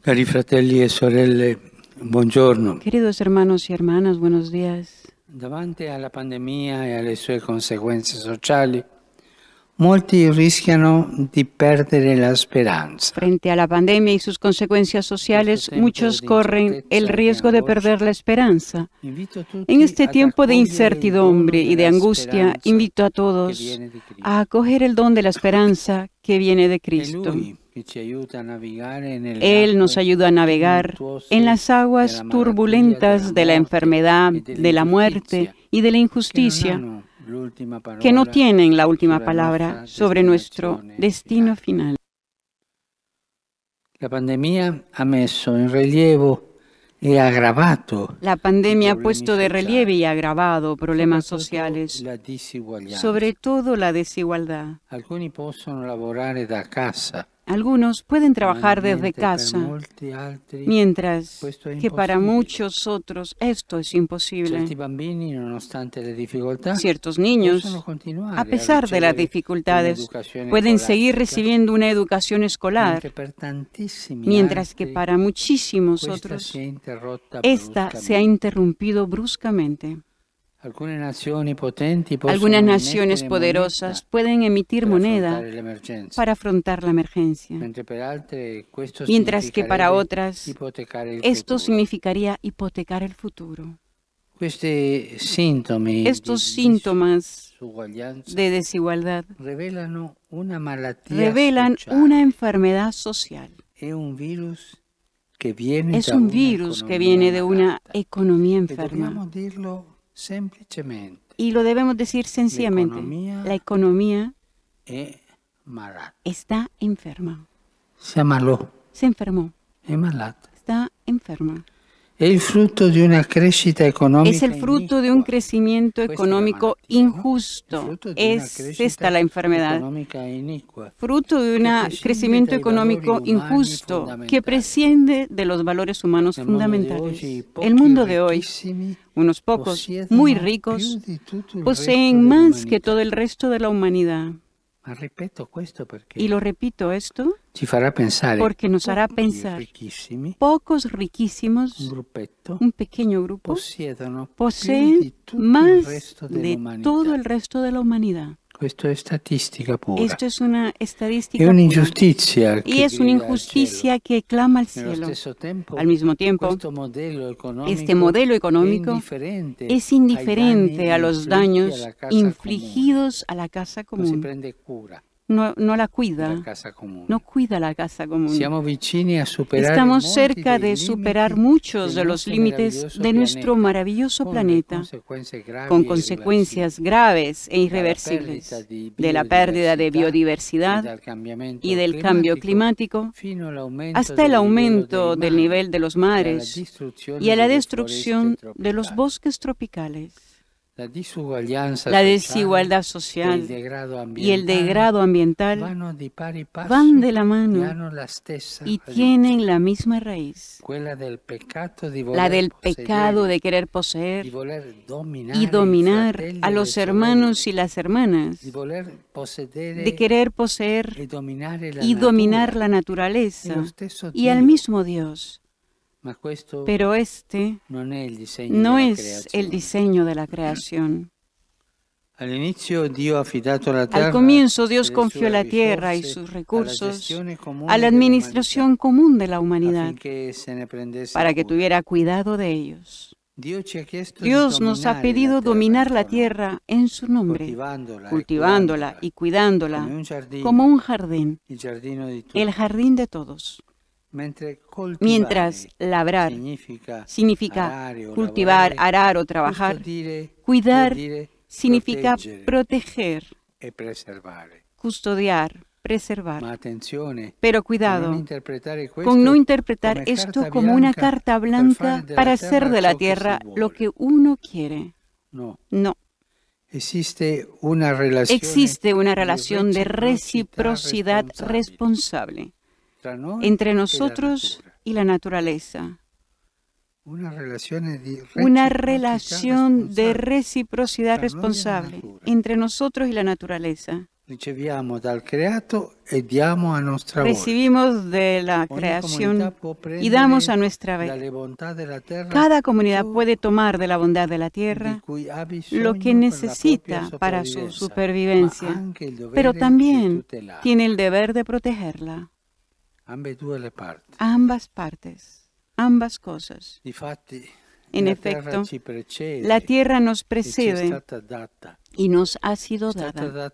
Cari fratelli e sorelle, buongiorno. Queridos hermanos y hermanas, buenos días. a la pandemia e alle sue consecuencias sociales, molti rischiano de perder la esperanza. Frente a la pandemia y sus consecuencias sociales, muchos corren el riesgo de perder la esperanza. En este tiempo de incertidumbre y de angustia, invito a todos este a acoger el don de la esperanza que viene de Cristo. Él nos ayuda a navegar en las aguas turbulentas de la enfermedad, de la muerte y de la injusticia que no tienen la última palabra sobre nuestro destino final. La pandemia ha messo y agravado. la pandemia ha puesto de relieve y agravado problemas sociales, sobre todo la desigualdad. casa, algunos pueden trabajar desde casa, mientras que para muchos otros esto es imposible. Ciertos niños, a pesar de las dificultades, pueden seguir recibiendo una educación escolar, mientras que para muchísimos otros esta se ha interrumpido bruscamente. Algunas naciones este poderosas pueden emitir moneda para afrontar la emergencia, mientras que para otras esto significaría hipotecar el futuro. Este Estos síntomas de desigualdad revelan una enfermedad social. Es un virus que viene de una economía enferma. Y lo debemos decir sencillamente. La economía, está enferma. Se amaló. Se enfermó. Está enferma es el fruto de un crecimiento económico injusto. Es esta la enfermedad. Fruto de un este crecimiento económico injusto que presciende de los valores humanos fundamentales. El mundo de hoy, unos pocos muy ricos, poseen más que todo el resto de la humanidad. Y lo repito esto porque nos hará pensar pocos riquísimos, un pequeño grupo, poseen más de todo el resto de la humanidad. Esto es estadística es una estadística. Es Y es una injusticia que clama al cielo. Al mismo tiempo, este modelo económico es indiferente a los daños infligidos a la casa común no, la cuida. No cuida la casa común. Estamos cerca de superar muchos de los límites de nuestro maravilloso planeta, con consecuencias graves e irreversibles de la pérdida de biodiversidad y del cambio climático, hasta el aumento del nivel de los mares y a la destrucción de los bosques tropicales. La, desigualdad social y el degrado ambiental van de la mano y tienen la misma raíz, la del pecado de querer poseer y dominar a los hermanos y las hermanas, de querer poseer y dominar la naturaleza y al mismo Dios pero este no es el diseño de la creación. Al comienzo Dios confió la tierra y sus recursos a la administración común de la humanidad para que tuviera cuidado de ellos. Dios nos ha pedido dominar la tierra en su nombre, cultivándola y cuidándola como un jardín, el jardín de todos. Mientras labrar significa cultivar, arar o trabajar, cuidar significa proteger, custodiar, preservar. Pero cuidado con no interpretar esto como una carta blanca para hacer de la tierra lo que uno quiere. No. Existe una relación de reciprocidad responsable entre nosotros y la naturaleza. Una relación, de reciprocidad responsable entre nosotros y la naturaleza. Recibimos de la creación y damos a nuestra vez. Cada comunidad puede tomar de la bondad de la tierra lo que necesita para su supervivencia, pero también tiene el deber de protegerla. Ambas partes, ambas cosas. En efecto, la tierra nos precede y nos ha sido dada.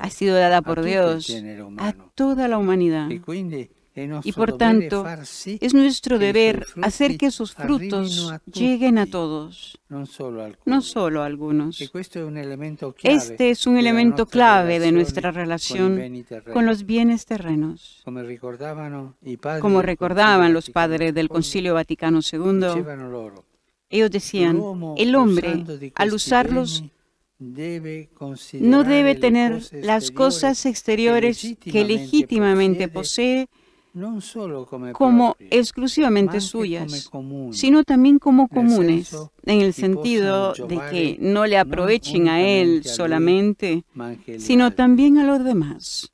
Ha sido dada por Dios a toda la humanidad. E y por tanto, es nuestro deber hacer que sus frutos lleguen a todos, no solo a algunos. Este es un elemento clave de nuestra relación con los bienes terrenos. Como recordaban los padres del Concilio Vaticano II, ellos decían, el hombre, al usarlos, no debe tener las cosas exteriores que legítimamente posee, solo como exclusivamente suyas, sino también como comunes, en el sentido de que no le aprovechen a él solamente, sino también a los demás.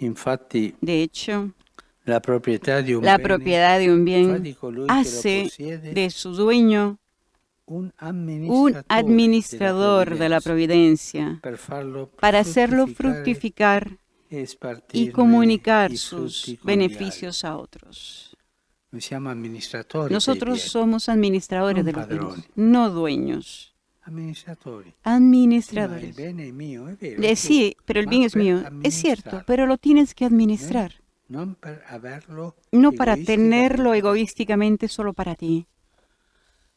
De hecho, la propiedad de un bien, hace de su dueño un administrador de la providencia para hacerlo fructificar y comunicar sus beneficios a otros. Nosotros somos administradores de los bienes, no dueños. Administradores. Sí, pero el bien es mío. Es cierto, pero lo tienes que administrar. No para tenerlo egoísticamente solo para ti.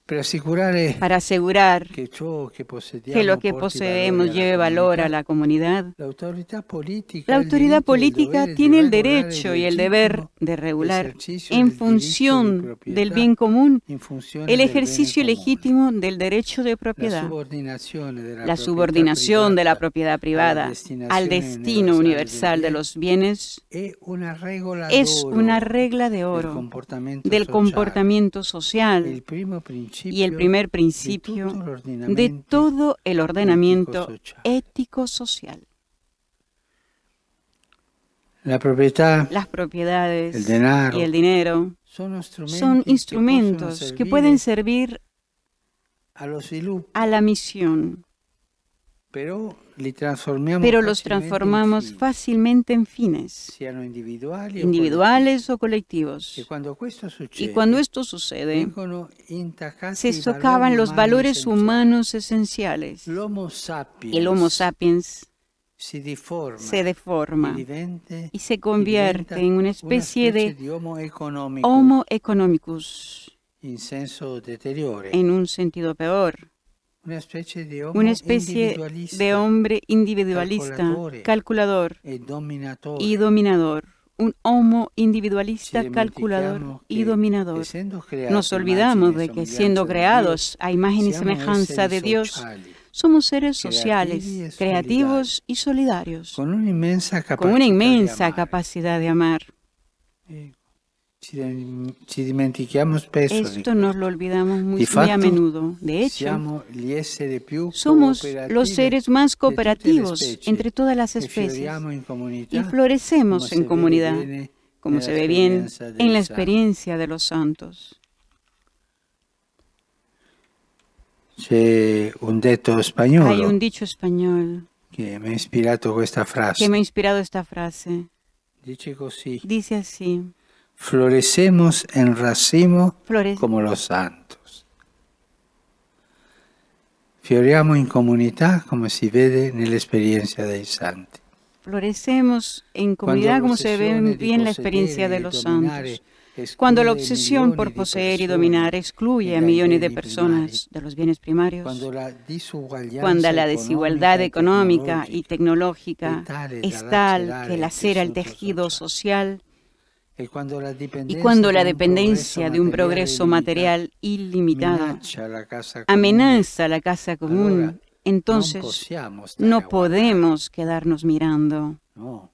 Eh, para asegurar que lo que poseemos lleve valor a la comunidad. La autoridad política tiene el derecho y el deber de regular en función del bien común el ejercicio legítimo del derecho de propiedad, la subordinación de la propiedad privada al destino universal de los bienes es una regla de oro del comportamiento social, y el primer principio de todo el ordenamiento ético-social. Las propiedades y el dinero son instrumentos que, pueden servir a, la misión pero, Pero los transformamos fácilmente en fines, individuales o colectivos. Y cuando esto sucede, se socavan los valores humanos esenciales. El Homo sapiens se deforma, y, se convierte en una especie, de, homo, economicus, homo economicus, en un sentido peor una especie de hombre, individualista, calculador eh, y dominador. un homo individualista calculador y dominador. Nos olvidamos de que siendo creados a imagen y semejanza de Dios, somos seres sociales, creativos y solidarios, con una inmensa capacidad, de amar. Eh, esto nos lo olvidamos muy, a menudo. De hecho, somos los seres más cooperativos entre todas las especies y florecemos en comunidad, como se ve bien en la experiencia de los santos. Hay un dicho español que me ha inspirado esta frase. Dice así florecemos en racimo como los santos. como se ve en la experiencia de los santos. Florecemos en comunidad como se ve bien la experiencia de los santos. Cuando la obsesión por poseer y dominar excluye a millones de personas de los bienes primarios, cuando la desigualdad económica y tecnológica e es tal que lacera el tejido social, y cuando la dependencia, de un progreso material ilimitado amenaza la casa común, entonces no podemos quedarnos mirando. No,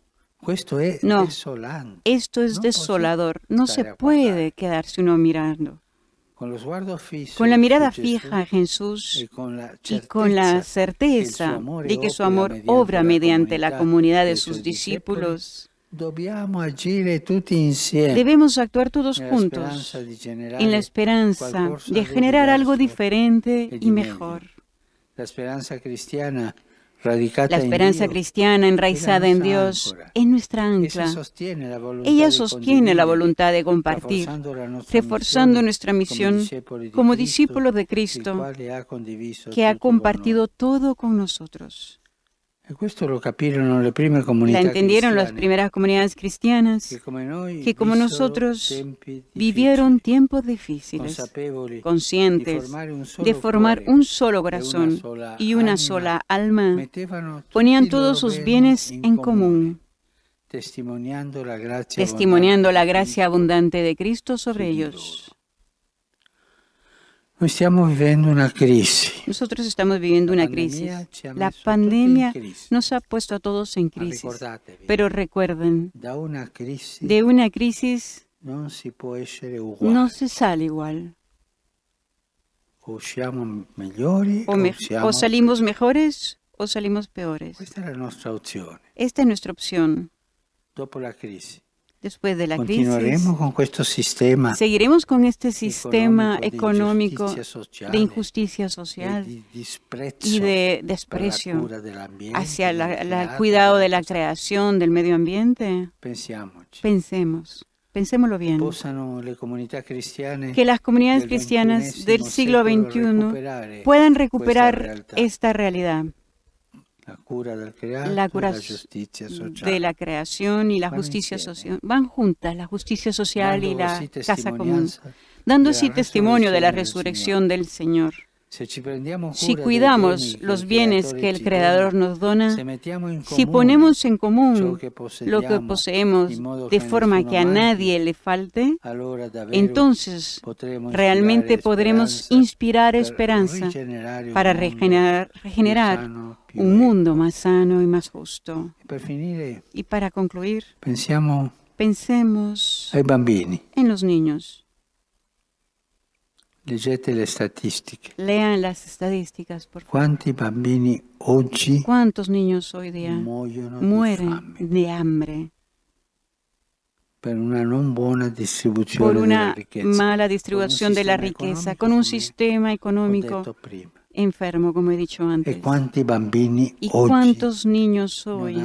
esto es desolador. No se puede quedarse uno mirando. Con la mirada fija a Jesús y con la certeza de que su amor obra mediante la comunidad de sus discípulos Debemos actuar todos juntos en la esperanza de generar algo diferente y mejor. La esperanza cristiana la enraizada en Dios es nuestra ancla. Ella sostiene la voluntad de compartir, reforzando nuestra misión como discípulos de Cristo, que ha compartido todo con nosotros lo La entendieron las primeras comunidades cristianas que como nosotros vivieron tiempos difíciles, conscientes de formar un solo corazón y una sola alma, ponían todos sus bienes en común, testimoniando la gracia abundante de Cristo sobre ellos. Nosotros estamos viviendo una crisis. La pandemia nos ha puesto a todos en ah, crisis. Pero recuerden, de una crisis no se sale igual. O, salimos mejores o salimos peores. Esta es nuestra opción. Dopo la crisis después de la crisis. Con este sistema Seguiremos con este sistema económico, de injusticia social, y de desprecio hacia el cuidado de la creación del medio ambiente. Pensemos. Pensémoslo bien. Que las comunidades cristianas del siglo XXI puedan recuperar esta realidad. La cura de la creación y la justicia ¿eh? social. Van juntas la justicia social y la casa común, dando así testimonio de la resurrección del Señor. Si cuidamos los bienes que el Creador nos dona, si ponemos en común lo que poseemos de forma que a nadie le falte, entonces realmente podremos inspirar esperanza para regenerar, un mundo más sano y más justo. Y para concluir, pensemos en los niños. Leggete Lean las estadísticas, por favor. ¿Cuántos bambini ¿Cuántos niños hoy día mueren de hambre? Por una, una mala distribución de la riqueza, con un sistema económico enfermo, como he dicho e antes. ¿Y cuántos, bambini ¿Y cuántos niños hoy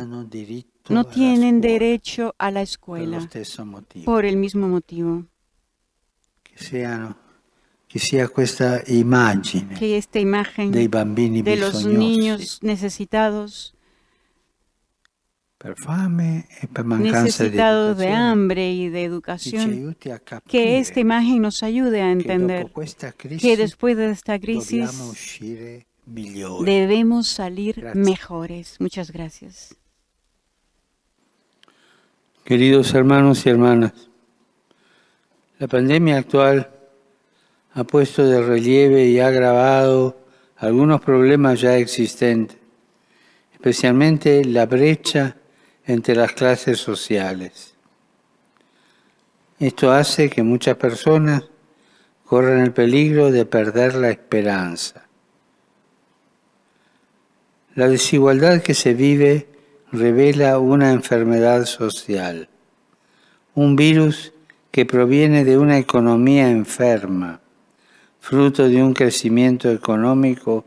no tienen derecho a la escuela por el mismo motivo? Que sean que sea que esta imagen de los niños necesitados eh, necesitados de, hambre y de educación, que esta imagen nos ayude a entender que, después de esta crisis eh, debemos salir mejores. Muchas gracias. Queridos hermanos y hermanas, la pandemia actual ha puesto de relieve y ha agravado algunos problemas ya existentes, especialmente la brecha entre las clases sociales. Esto hace que muchas personas corran el peligro de perder la esperanza. La desigualdad que se vive revela una enfermedad social, un virus que proviene de una economía enferma fruto de un crecimiento económico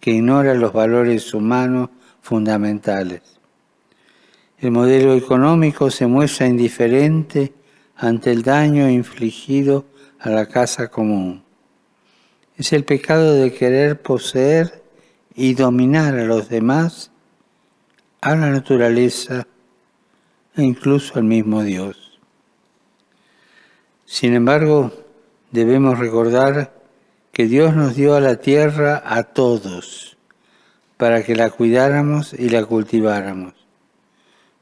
que ignora los valores humanos fundamentales. El modelo económico se muestra indiferente ante el daño infligido a la casa común. Es el pecado de querer poseer y dominar a los demás, a la naturaleza e incluso al mismo Dios. Sin embargo, debemos recordar que Dios nos dio a la tierra a todos, para que la cuidáramos y la cultiváramos.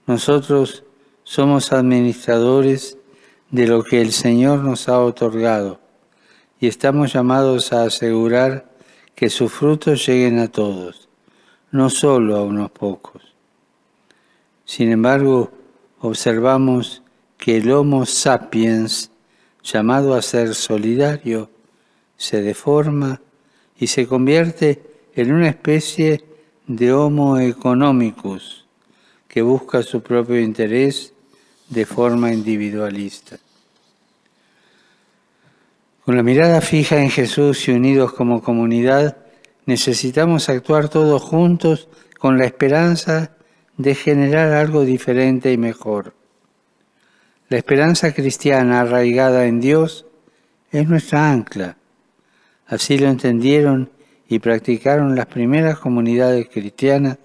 Nosotros somos administradores de lo que el Señor nos ha otorgado y estamos llamados a asegurar que sus frutos lleguen a todos, no solo a unos pocos. Sin embargo, observamos que el Homo sapiens, llamado a ser solidario, se deforma y se convierte en una especie de Homo economicus que busca su propio interés de forma individualista. Con la mirada fija en Jesús y unidos como comunidad, necesitamos actuar todos juntos con la esperanza de generar algo diferente y mejor. La esperanza cristiana arraigada en Dios es nuestra ancla, Así lo entendieron y practicaron las primeras comunidades cristianas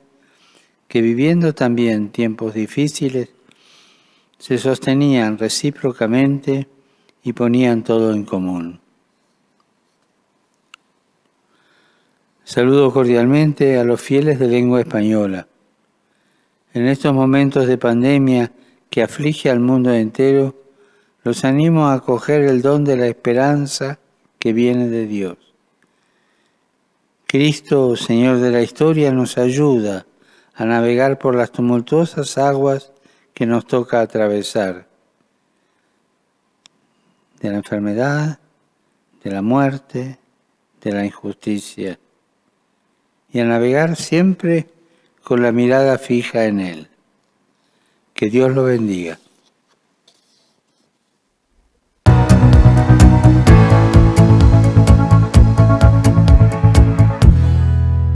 que viviendo también tiempos difíciles, se sostenían recíprocamente y ponían todo en común. Saludo cordialmente a los fieles de lengua española. En estos momentos de pandemia que aflige al mundo entero, los animo a acoger el don de la esperanza que viene de Dios. Cristo, Señor de la historia, nos ayuda a navegar por las tumultuosas aguas que nos toca atravesar, de la enfermedad, de la muerte, de la injusticia, y a navegar siempre con la mirada fija en Él. Que Dios lo bendiga.